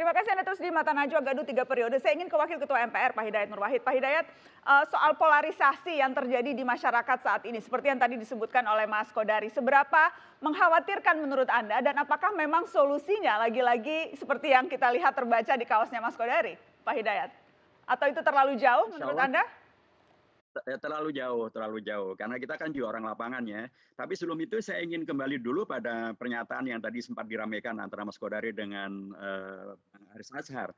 Terima kasih Anda terus di Mata Najwa Gaduh tiga periode. Saya ingin ke Wakil Ketua MPR Pak Hidayat Nur Wahid. Pak Hidayat, eh, soal polarisasi yang terjadi di masyarakat saat ini seperti yang tadi disebutkan oleh Mas Kodari. Seberapa mengkhawatirkan menurut Anda dan apakah memang solusinya lagi-lagi seperti yang kita lihat terbaca di kaosnya Mas Kodari, Pak Hidayat? Atau itu terlalu jauh menurut Anda? terlalu jauh, terlalu jauh. Karena kita kan juga orang lapangan ya. Tapi sebelum itu saya ingin kembali dulu pada pernyataan yang tadi sempat diramaikan antara Mas Kodari dengan uh, Haris Azhar.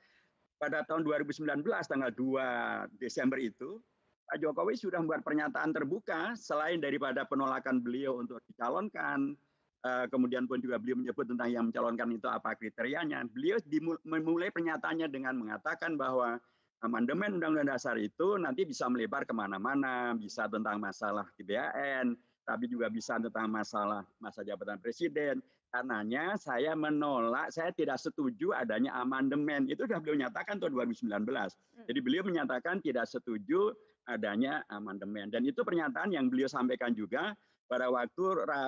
Pada tahun 2019, tanggal 2 Desember itu, Pak Jokowi sudah membuat pernyataan terbuka selain daripada penolakan beliau untuk dicalonkan, eh, kemudian pun juga beliau menyebut tentang yang mencalonkan itu apa kriterianya. Beliau memulai pernyataannya dengan mengatakan bahwa amandemen Undang-Undang Dasar itu nanti bisa melebar kemana-mana, bisa tentang masalah GBHN, tapi juga bisa tentang masalah masa jabatan presiden. Karenanya saya menolak, saya tidak setuju adanya amandemen. Itu sudah beliau nyatakan tahun 2019. Hmm. Jadi beliau menyatakan tidak setuju adanya amandemen. Dan itu pernyataan yang beliau sampaikan juga pada waktu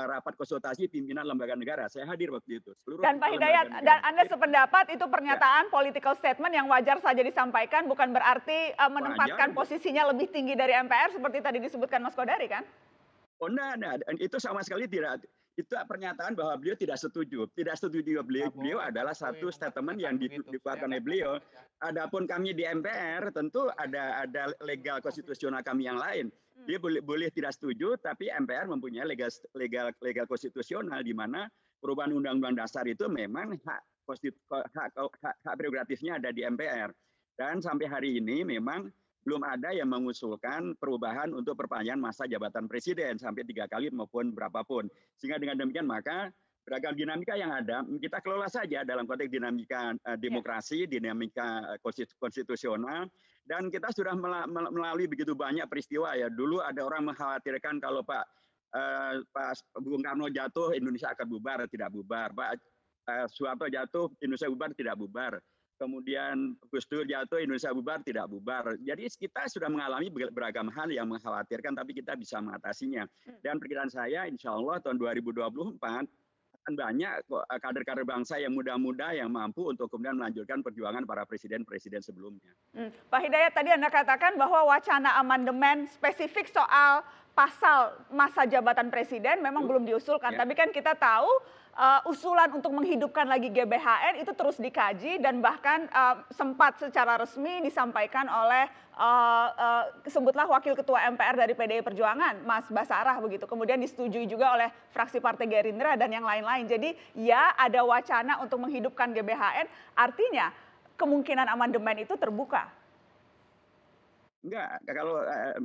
rapat konsultasi pimpinan lembaga negara. Saya hadir waktu itu. Seluruh dan Pak Hidayat, dan Anda sependapat itu pernyataan ya. political statement yang wajar saja disampaikan, bukan berarti uh, menempatkan wajar. posisinya lebih tinggi dari MPR seperti tadi disebutkan Mas Kodari kan? Oh, nah, nah, itu sama sekali tidak. Itu pernyataan bahwa beliau tidak setuju. Tidak setuju beliau, beliau adalah oh, satu iya. statement yang dikeluarkan iya, oleh iya. beliau. Adapun kami di MPR tentu ada ada legal konstitusional kami yang lain Hmm. Dia boleh boleh tidak setuju, tapi MPR mempunyai legal legal legal konstitusional di mana perubahan undang-undang dasar itu memang hak hak, hak hak prerogatifnya ada di MPR. Dan sampai hari ini memang belum ada yang mengusulkan perubahan untuk perpanjangan masa jabatan presiden sampai tiga kali maupun berapapun. Sehingga dengan demikian maka beragam dinamika yang ada kita kelola saja dalam konteks dinamika eh, ya. demokrasi, dinamika eh, konstitusional dan kita sudah melalui begitu banyak peristiwa ya. Dulu ada orang mengkhawatirkan kalau Pak eh, Pak Bung Karno jatuh Indonesia akan bubar tidak bubar. Pak eh, Soeharto jatuh Indonesia bubar tidak bubar. Kemudian Gus Dur jatuh Indonesia bubar tidak bubar. Jadi kita sudah mengalami beragam hal yang mengkhawatirkan tapi kita bisa mengatasinya. Hmm. Dan perkiraan saya insya Allah tahun 2024 Kan banyak eh, kader-kader bangsa yang muda-muda yang mampu untuk kemudian melanjutkan perjuangan para presiden-presiden sebelumnya. Hmm. Pak Hidayat, tadi Anda katakan bahwa wacana amandemen spesifik soal pasal masa jabatan presiden memang belum diusulkan, ya. tapi kan kita tahu uh, usulan untuk menghidupkan lagi GBHN itu terus dikaji dan bahkan uh, sempat secara resmi disampaikan oleh uh, uh, sebutlah wakil ketua MPR dari PDI Perjuangan, Mas Basarah begitu. Kemudian disetujui juga oleh fraksi Partai Gerindra dan yang lain-lain. Jadi ya ada wacana untuk menghidupkan GBHN, artinya kemungkinan amandemen itu terbuka. Enggak, kalau uh,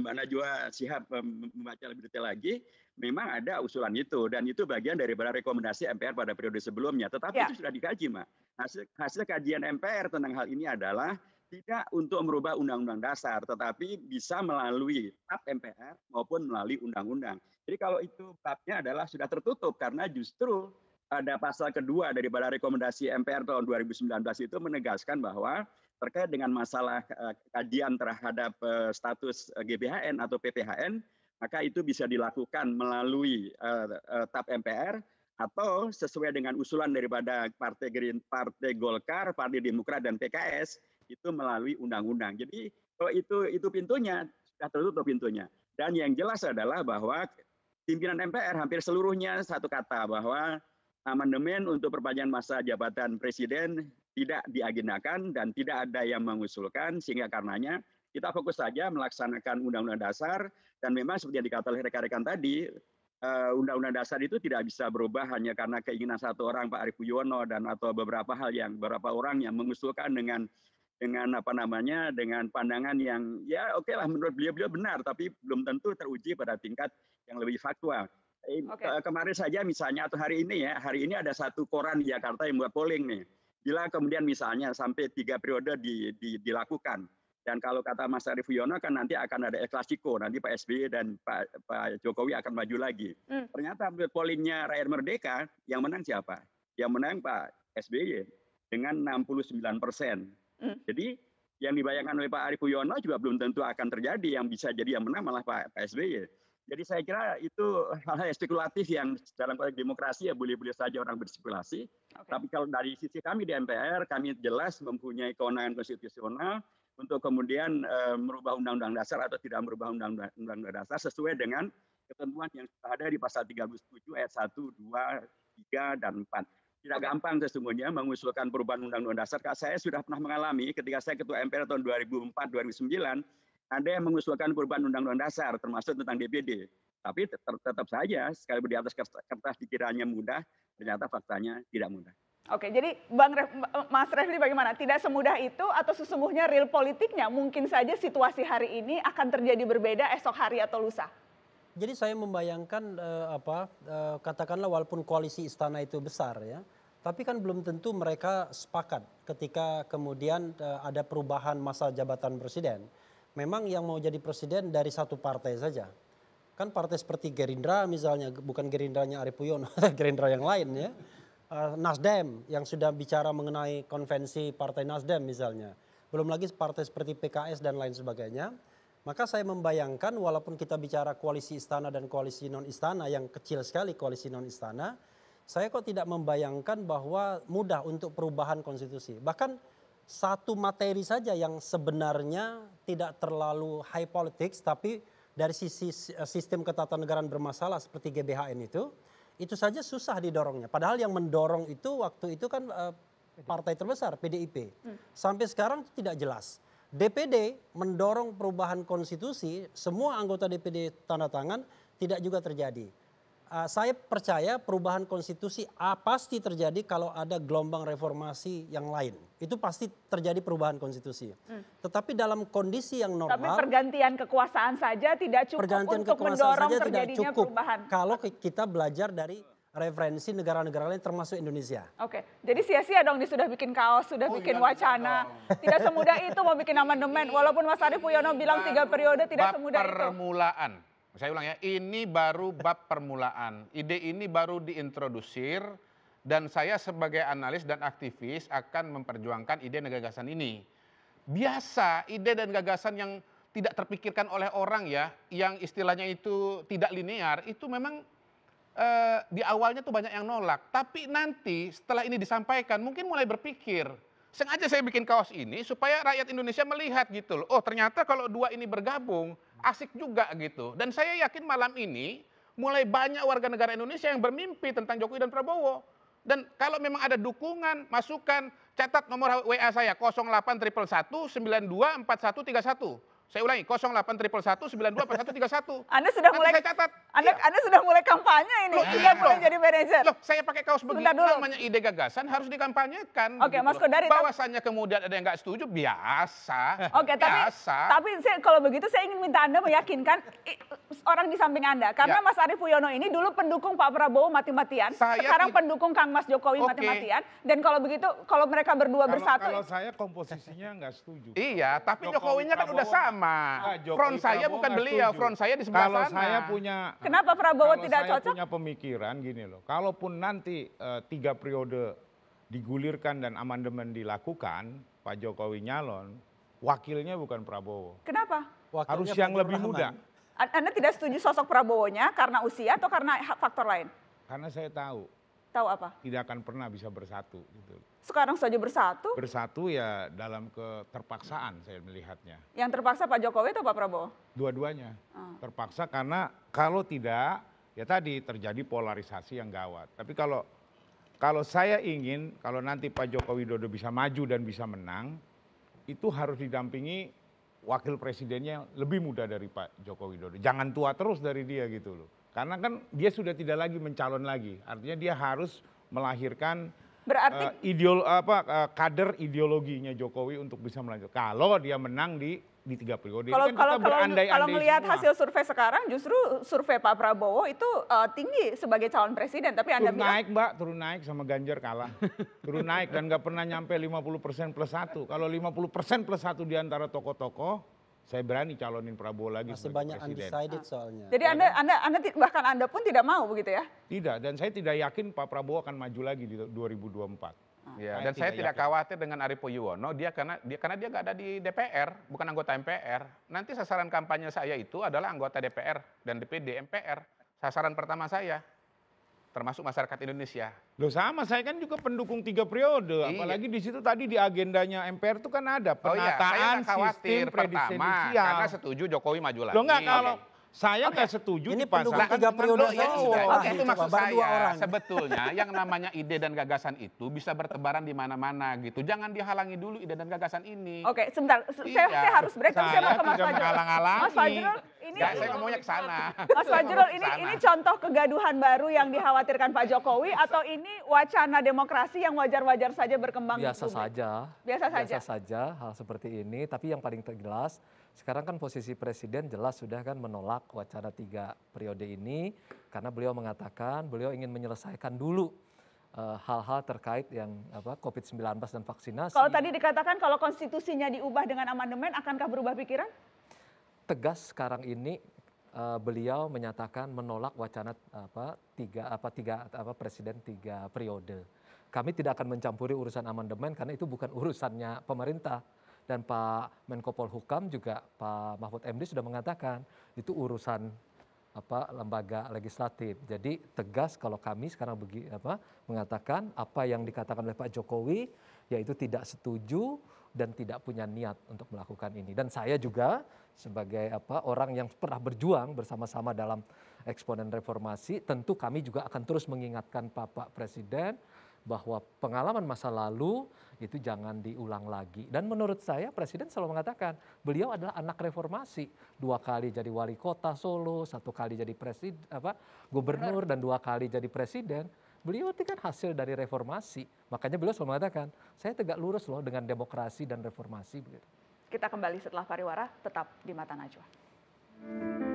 Mbak Najwa siap eh, membaca lebih detail lagi, memang ada usulan itu dan itu bagian daripada rekomendasi MPR pada periode sebelumnya. Tetapi ya. itu sudah dikaji, Mbak. Hasil, hasil kajian MPR tentang hal ini adalah tidak untuk merubah undang-undang dasar, tetapi bisa melalui tap MPR maupun melalui undang-undang. Jadi kalau itu babnya adalah sudah tertutup karena justru ada pasal kedua daripada rekomendasi MPR tahun 2019 itu menegaskan bahwa terkait dengan masalah eh, kajian terhadap eh, status eh, GBHN atau PPHN, maka itu bisa dilakukan melalui TAP MPR atau sesuai dengan usulan daripada Partai Green, Partai Golkar, Partai Demokrat dan PKS itu melalui undang-undang. Jadi itu itu pintunya sudah tertutup pintunya. Dan yang jelas adalah bahwa pimpinan MPR hampir seluruhnya satu kata bahwa amandemen untuk perpanjangan masa jabatan presiden tidak diagendakan dan tidak ada yang mengusulkan sehingga karenanya kita fokus saja melaksanakan undang-undang dasar dan memang seperti yang dikatakan oleh rekan-rekan tadi eh, undang-undang dasar itu tidak bisa berubah hanya karena keinginan satu orang Pak Arif Yono dan atau beberapa hal yang beberapa orang yang mengusulkan dengan dengan apa namanya dengan pandangan yang ya oke okay lah menurut beliau-beliau benar tapi belum tentu teruji pada tingkat yang lebih faktual. Eh, okay. Eh, kemarin saja misalnya atau hari ini ya hari ini ada satu koran di Jakarta yang buat polling nih bila kemudian misalnya sampai tiga periode di, di, dilakukan dan kalau kata Mas Arif Yono kan nanti akan ada El Clasico, nanti Pak SBY dan Pak, Pak Jokowi akan maju lagi. Hmm. Ternyata pollingnya Rakyat Merdeka yang menang siapa? Yang menang Pak SBY dengan 69 persen. Hmm. Jadi yang dibayangkan oleh Pak Arif Yono juga belum tentu akan terjadi. Yang bisa jadi yang menang malah Pak, Pak SBY. Jadi saya kira itu hal yang spekulatif yang dalam konteks demokrasi ya boleh-boleh saja orang berspekulasi. Okay. Tapi kalau dari sisi kami di MPR, kami jelas mempunyai kewenangan konstitusional untuk kemudian e, merubah undang-undang dasar atau tidak merubah undang-undang dasar sesuai dengan ketentuan yang ada di pasal 37 ayat 1, 2, 3 dan 4 tidak gampang sesungguhnya mengusulkan perubahan undang-undang dasar. Kak, saya sudah pernah mengalami ketika saya ketua MPR tahun 2004 2009 ada yang mengusulkan perubahan undang-undang dasar termasuk tentang DPD. Tapi tetap saja sekali di atas kertas dikiranya mudah, ternyata faktanya tidak mudah. Oke, jadi Bang Ref, Mas Refli bagaimana? Tidak semudah itu atau sesungguhnya real politiknya mungkin saja situasi hari ini akan terjadi berbeda esok hari atau lusa? Jadi saya membayangkan eh, apa eh, katakanlah walaupun koalisi istana itu besar ya, tapi kan belum tentu mereka sepakat ketika kemudian eh, ada perubahan masa jabatan presiden memang yang mau jadi presiden dari satu partai saja. Kan partai seperti Gerindra misalnya, bukan Gerindranya Arif Puyono, Gerindra yang lain ya. Eh, Nasdem yang sudah bicara mengenai konvensi partai Nasdem misalnya. Belum lagi partai seperti PKS dan lain sebagainya. Maka saya membayangkan walaupun kita bicara koalisi istana dan koalisi non-istana yang kecil sekali koalisi non-istana, saya kok tidak membayangkan bahwa mudah untuk perubahan konstitusi. Bahkan satu materi saja yang sebenarnya tidak terlalu high politics tapi dari sisi eh, sistem ketatanegaraan bermasalah seperti GBHN itu itu saja susah didorongnya. Padahal yang mendorong itu waktu itu kan eh, partai terbesar PDIP. Hmm. Sampai sekarang tidak jelas. DPD mendorong perubahan konstitusi, semua anggota DPD tanda tangan tidak juga terjadi uh, saya percaya perubahan konstitusi uh, pasti terjadi kalau ada gelombang reformasi yang lain. Itu pasti terjadi perubahan konstitusi. Hmm. Tetapi dalam kondisi yang normal. Tapi pergantian kekuasaan saja tidak cukup pergantian untuk kekuasaan mendorong saja terjadinya tidak cukup perubahan. Kalau kita belajar dari referensi negara-negara lain termasuk Indonesia. Oke, jadi sia-sia dong dia sudah bikin kaos, sudah oh, bikin iya, wacana. Dong. Tidak semudah itu mau bikin amandemen. Walaupun Mas Arief Puyono bilang tiga periode tidak semudah itu. Permulaan saya ulang ya, ini baru bab permulaan. Ide ini baru diintrodusir dan saya sebagai analis dan aktivis akan memperjuangkan ide dan gagasan ini. Biasa ide dan gagasan yang tidak terpikirkan oleh orang ya, yang istilahnya itu tidak linear, itu memang eh, di awalnya tuh banyak yang nolak. Tapi nanti setelah ini disampaikan mungkin mulai berpikir, sengaja saya bikin kaos ini supaya rakyat Indonesia melihat gitu loh. Oh, ternyata kalau dua ini bergabung asik juga gitu. Dan saya yakin malam ini mulai banyak warga negara Indonesia yang bermimpi tentang Jokowi dan Prabowo. Dan kalau memang ada dukungan, masukan, catat nomor WA saya 08 triple tiga satu. Saya ulangi 08111924131. Anda sudah mulai saya catat. Anda, iya. Anda sudah mulai kampanye ini. Loh, iya, mulai jadi manajer. Loh, saya pakai kaos begini Bentar dulu. namanya ide gagasan harus dikampanyekan. Oke, okay, gitu Mas Kodari. Bahwasannya kemudian ada yang nggak setuju biasa. Oke, okay, biasa. tapi tapi saya kalau begitu saya ingin minta Anda meyakinkan orang di samping Anda karena ya. Mas Arief Puyono ini dulu pendukung Pak Prabowo mati-matian, sekarang tidak. pendukung Kang Mas Jokowi okay. mati-matian dan kalau begitu kalau mereka berdua kalau, bersatu Kalau saya komposisinya nggak setuju. Iya, tapi Jokowi Jokowinya kan udah sama sama. Nah, front saya Prabowo bukan beliau, setuju. front saya di sebelah kalau sana. saya punya Kenapa Prabowo kalau tidak saya cocok? punya pemikiran gini loh. Kalaupun nanti uh, tiga periode digulirkan dan amandemen dilakukan, Pak Jokowi nyalon, wakilnya bukan Prabowo. Kenapa? Wakilnya Harus yang lebih muda. Anda tidak setuju sosok Prabowo-nya karena usia atau karena faktor lain? Karena saya tahu Tahu apa? Tidak akan pernah bisa bersatu. Gitu. Sekarang saja bersatu? Bersatu ya dalam keterpaksaan saya melihatnya. Yang terpaksa Pak Jokowi atau Pak Prabowo? Dua-duanya. Hmm. Terpaksa karena kalau tidak ya tadi terjadi polarisasi yang gawat. Tapi kalau kalau saya ingin kalau nanti Pak Jokowi Dodo bisa maju dan bisa menang itu harus didampingi wakil presidennya lebih muda dari Pak Joko Widodo. Jangan tua terus dari dia gitu loh. Karena kan dia sudah tidak lagi mencalon lagi. Artinya dia harus melahirkan Berarti uh, ideol apa uh, kader ideologinya Jokowi untuk bisa melanjutkan. Kalau dia menang di di tiga periode. Kalau kan kalau kalau, kalau melihat semua. hasil survei sekarang, justru survei Pak Prabowo itu uh, tinggi sebagai calon presiden, tapi turun anda bilang naik mbak, turun naik sama Ganjar kalah, turun naik dan nggak pernah nyampe 50 persen plus satu. Kalau 50 persen plus satu di antara tokoh-tokoh, saya berani calonin Prabowo lagi Masih sebagai banyak undecided soalnya. Jadi anda, anda, anda bahkan anda pun tidak mau begitu ya? Tidak, dan saya tidak yakin Pak Prabowo akan maju lagi di 2024. Ah. Ya, nah, dan saya, tidak ya, khawatir dengan Arief Puyono. dia karena dia karena dia nggak ada di DPR, bukan anggota MPR. Nanti sasaran kampanye saya itu adalah anggota DPR dan DPD MPR. Sasaran pertama saya termasuk masyarakat Indonesia. Loh sama, saya kan juga pendukung tiga periode. Iya. Apalagi di situ tadi di agendanya MPR itu kan ada penataan oh, iya. saya khawatir, sistem prediksi Pertama, karena setuju Jokowi maju lagi. Loh enggak, kalau saya nggak okay. setuju ini pasangan tiga periode ya, oke itu maksud saya. Dua orang. Sebetulnya yang namanya ide dan gagasan itu bisa bertebaran di mana-mana gitu. Jangan dihalangi dulu ide dan gagasan ini. Oke, okay, sebentar. Iya. Saya, harus break saya, mau ke Mas Fajrul. Mas Fajrul, ini ya, saya ngomongnya ke sana. Mas Fajrul, ini ini contoh kegaduhan baru yang dikhawatirkan Pak Jokowi atau ini wacana demokrasi yang wajar-wajar saja berkembang? Biasa saja. Biasa saja. Biasa saja hal seperti ini, tapi yang paling jelas sekarang kan posisi presiden jelas sudah kan menolak wacana tiga periode ini karena beliau mengatakan beliau ingin menyelesaikan dulu eh, hal-hal uh, terkait yang apa COVID-19 dan vaksinasi. Kalau tadi dikatakan kalau konstitusinya diubah dengan amandemen, akankah berubah pikiran? Tegas sekarang ini uh, beliau menyatakan menolak wacana apa tiga apa tiga apa presiden tiga periode. Kami tidak akan mencampuri urusan amandemen karena itu bukan urusannya pemerintah dan Pak Menko Polhukam juga Pak Mahfud MD sudah mengatakan itu urusan apa lembaga legislatif. Jadi tegas kalau kami sekarang begi, apa, mengatakan apa yang dikatakan oleh Pak Jokowi yaitu tidak setuju dan tidak punya niat untuk melakukan ini. Dan saya juga sebagai apa orang yang pernah berjuang bersama-sama dalam eksponen reformasi, tentu kami juga akan terus mengingatkan Bapak Presiden bahwa pengalaman masa lalu itu jangan diulang lagi. Dan menurut saya Presiden selalu mengatakan beliau adalah anak reformasi. Dua kali jadi wali kota Solo, satu kali jadi presiden, apa, gubernur, dan dua kali jadi presiden. Beliau itu kan hasil dari reformasi. Makanya beliau selalu mengatakan, saya tegak lurus loh dengan demokrasi dan reformasi. Kita kembali setelah pariwara, tetap di Mata Najwa.